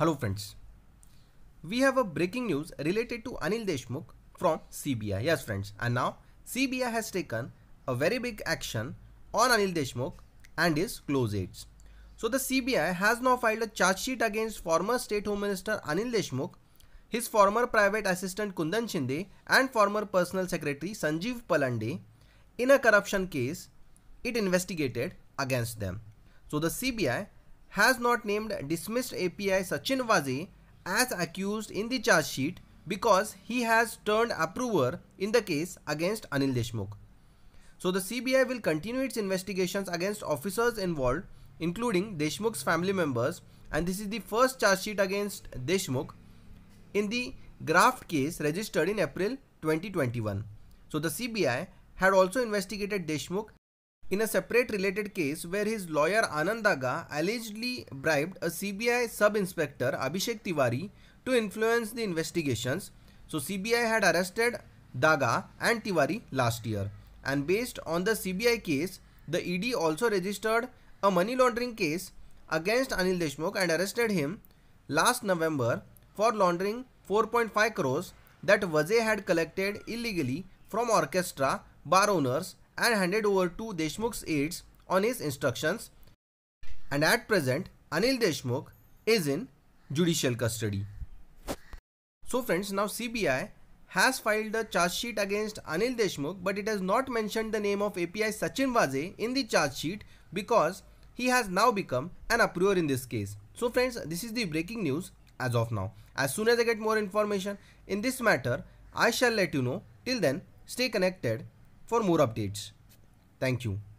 Hello friends. We have a breaking news related to Anil Deshmukh from CBI. Yes friends. And now CBI has taken a very big action on Anil Deshmukh and his close aides. So the CBI has now filed a charge sheet against former State Home Minister Anil Deshmukh, his former private assistant Kundan Shinde and former personal secretary Sanjeev Palande in a corruption case it investigated against them. So the CBI has not named dismissed API Sachin Vaze as accused in the charge sheet because he has turned approver in the case against Anil Deshmukh. So the CBI will continue its investigations against officers involved including Deshmukh's family members and this is the first charge sheet against Deshmukh in the graft case registered in April 2021. So the CBI had also investigated Deshmukh in a separate related case where his lawyer Anand Daga allegedly bribed a CBI sub-inspector Abhishek Tiwari to influence the investigations. So CBI had arrested Daga and Tiwari last year and based on the CBI case, the ED also registered a money laundering case against Anil Deshmukh and arrested him last November for laundering 4.5 crores that Vajay had collected illegally from orchestra, bar owners and handed over to Deshmukh's aides on his instructions and at present Anil Deshmukh is in judicial custody. So friends now CBI has filed the charge sheet against Anil Deshmukh but it has not mentioned the name of API Sachin Vaze in the charge sheet because he has now become an uproar in this case. So friends this is the breaking news as of now. As soon as I get more information in this matter I shall let you know. Till then stay connected for more updates. Thank you.